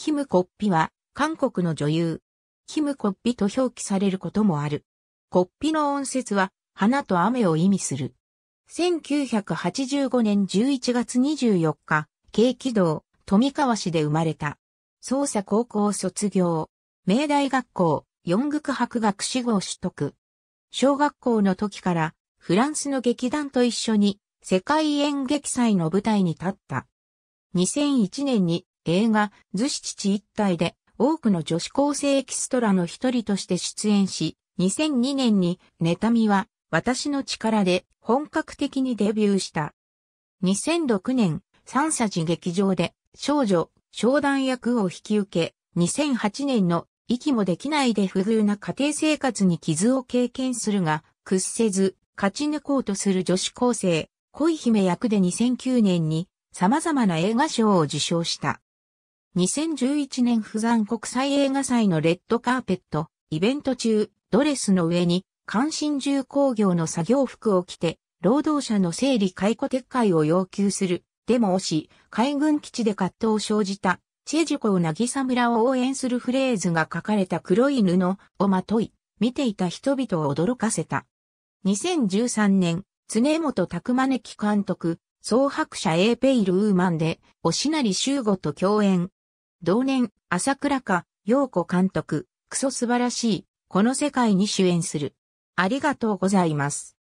キムコッピは、韓国の女優。キムコッピと表記されることもある。コッピの音節は、花と雨を意味する。1985年11月24日、京気道、富川市で生まれた。捜査高校卒業。明大学校、四国博学士号取得。小学校の時から、フランスの劇団と一緒に、世界演劇祭の舞台に立った。2001年に映画、図志父一体で多くの女子高生エキストラの一人として出演し、2002年に、妬みは、私の力で本格的にデビューした。2006年、三サジ劇場で少女、商談役を引き受け、2008年の息もできないで不遇な家庭生活に傷を経験するが、屈せず、勝ち抜こうとする女子高生、恋姫役で2009年に様々な映画賞を受賞した。2011年釜山国際映画祭のレッドカーペット、イベント中、ドレスの上に、関心重工業の作業服を着て、労働者の整理解雇撤回を要求する、デモをし、海軍基地で葛藤を生じた、チェジナコをム村を応援するフレーズが書かれた黒い布をまとい、見ていた人々を驚かせた。2013年、常本拓招監督、総白者エーペイルウーマンで、おしなり修吾と共演、同年、朝倉か、陽子監督、クソ素晴らしい、この世界に主演する。ありがとうございます。